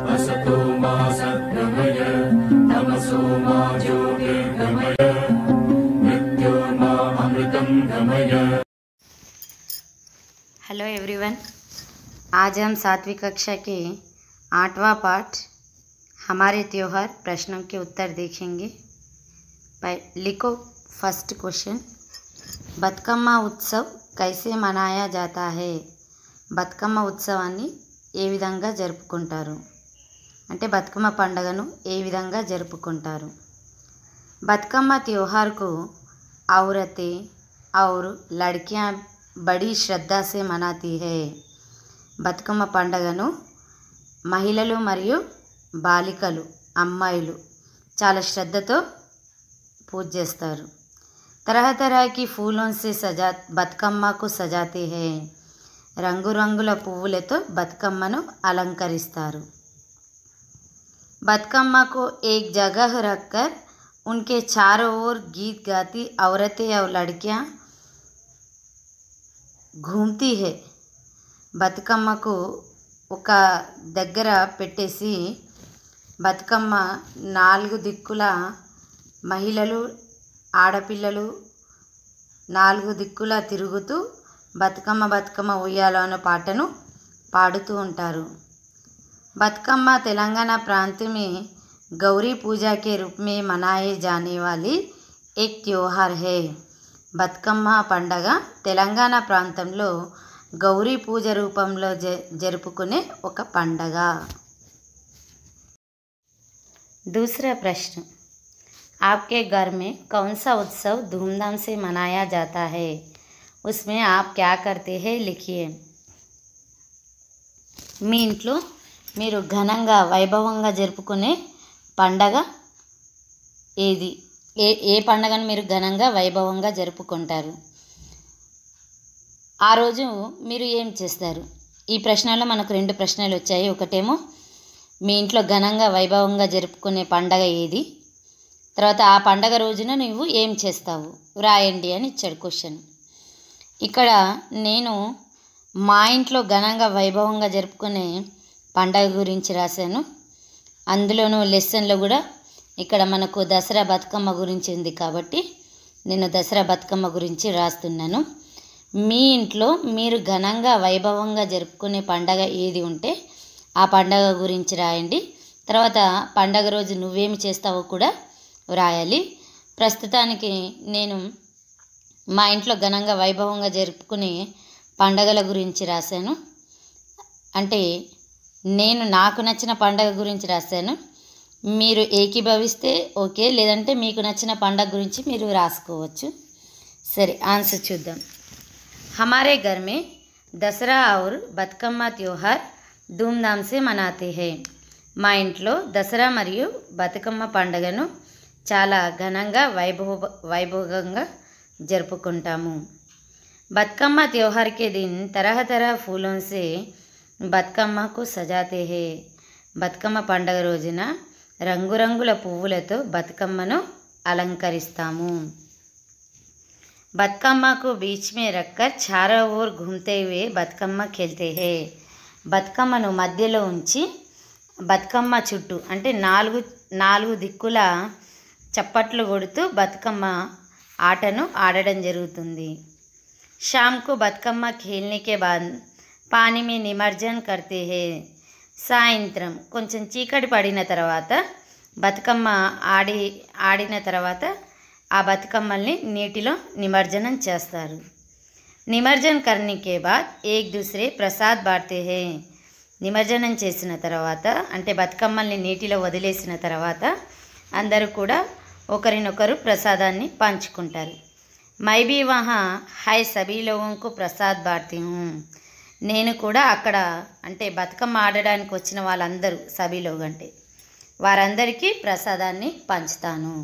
hello everyone आज हम सातवीं कक्षा के आठवां पाठ हमारे त्यौहार प्रश्नों के उत्तर देखेंगे लिखो फर्स्ट क्वेश्चन बतकम्मा उत्सव कैसे मनाया जाता है बतकम्मा उत्सवा ये विधा जरूर అంటే బతుకమ్మ పండుగను ఏ విధంగా జరుపుకుంటారు బతుకమ్మ త్యోహార్కు औरतें ఔరు లడ్కియా బడి శ్రద్ధాసే మనాతి హే బతుకమ్మ పండగను మహిళలు మరియు బాలికలు అమ్మాయిలు చాలా శ్రద్ధతో పూజ చేస్తారు తరహతరాకి ఫూలోన్సే సజా బతుకమ్మకు సజాతి హే రంగురంగుల పువ్వులతో బతుకమ్మను అలంకరిస్తారు బతుకమ్మకు ఏ एक రక్కర్ ఉన్కే చారో ఓర్ గీత్ గాతి ఔరతే औरतें లడ్క్యా ఘూమ్తి హే బతుకమ్మకు ఒక దగ్గర పెట్టేసి బతుకమ్మ నాలుగు దిక్కుల మహిళలు ఆడపిల్లలు నాలుగు దిక్కుల తిరుగుతూ బతుకమ్మ బతుకమ్మ ఉయ్యాలో అనే పాటను పాడుతూ ఉంటారు बतकम्मा तेलंगाना प्रांत में गौरी पूजा के रूप में मनाए जाने वाली एक त्यौहार है బతుకమ్మ तेलंगाना प्रांत ప్రాంతంలో गौरी पूज रूप में जरूकने ఒక పండగ दूसरा प्रश्न आपके घर में कौन सा उत्सव धूमधाम से मनाया जाता है उसमें आप क्या करते हैं लिखिए मी ఇంట్లో మీరు ఘనంగా వైభవంగా జరుపుకునే పండగ ఏది ఏ ఏ పండగను మీరు ఘనంగా వైభవంగా జరుపుకుంటారు ఆ రోజు మీరు ఏం చేస్తారు ఈ ప్రశ్నలో మనకు రెండు ప్రశ్నలు వచ్చాయి ఒకటేమో మీ ఇంట్లో ఘనంగా వైభవంగా జరుపుకునే పండగ ఏది తర్వాత ఆ పండగ రోజున నువ్వు ఏం చేస్తావు రాయండి అని ఇచ్చాడు క్వశ్చన్ ఇక్కడ నేను మా ఇంట్లో ఘనంగా వైభవంగా జరుపుకునే పండగ గురించి రాశాను అందులోనూ లెసన్లో కూడా ఇక్కడ మనకు దసరా బతుకమ్మ గురించి ఉంది కాబట్టి నేను దసరా బతుకమ్మ గురించి రాస్తున్నాను మీ ఇంట్లో మీరు ఘనంగా వైభవంగా జరుపుకునే పండగ ఏది ఉంటే ఆ పండగ గురించి రాయండి తర్వాత పండగ రోజు నువ్వేమి చేస్తావో కూడా వ్రాయాలి ప్రస్తుతానికి నేను మా ఇంట్లో ఘనంగా వైభవంగా జరుపుకునే పండగల గురించి రాశాను అంటే నేను నాకు నచ్చిన పండగ గురించి రాశాను మీరు ఏకీభవిస్తే ఓకే లేదంటే మీకు నచ్చిన పండగ గురించి మీరు రాసుకోవచ్చు సరే ఆన్సర్ చూద్దాం హమారే గర్మే దసరా ఔర్ బతుకమ్మ త్యోహార్ ధూమ్ధామ్సే మనాతే హే మా ఇంట్లో దసరా మరియు బతుకమ్మ పండుగను చాలా ఘనంగా వైభవ వైభవంగా జరుపుకుంటాము బతుకమ్మ త్యోహార్కే దీని తరహ తరహ ఫూలోన్సే బతుకమ్మకు సజాతేహే బతుకమ్మ పండగ రోజున రంగురంగుల పువ్వులతో బతుకమ్మను అలంకరిస్తాము బతుకమ్మకు బీచ్ बीच में रखकर चारों ओर బతుకమ్మ हुए బతుకమ్మను మధ్యలో ఉంచి బతుకమ్మ చుట్టూ అంటే నాలుగు నాలుగు దిక్కుల చప్పట్లు కొడుతూ బతుకమ్మ ఆటను ఆడడం జరుగుతుంది శ్యామ్కు బతుకమ్మ ఖేల్నికే బా పాని నిమజ్జన కర్తే హే సాయంత్రం కొంచెం చీకటి పడిన తర్వాత బతుకమ్మ ఆడి ఆడిన తర్వాత ఆ బతుకమ్మల్ని నీటిలో నిమజ్జనం చేస్తారు నిమజ్జనం కర్నికే బాద్ ఏక్ దూసరే ప్రసాద్ బాడితే హే నిమజ్జనం చేసిన తర్వాత అంటే బతుకమ్మల్ని నీటిలో వదిలేసిన తర్వాత అందరూ కూడా ఒకరినొకరు ప్రసాదాన్ని పంచుకుంటారు మైబీ వహా హై సభీ ప్రసాద్ బాడ్తీ నేను కూడా అక్కడ అంటే బతుకమ్మ ఆడడానికి వచ్చిన వాళ్ళందరూ సభలో కంటే వారందరికీ ప్రసాదాన్ని పంచుతాను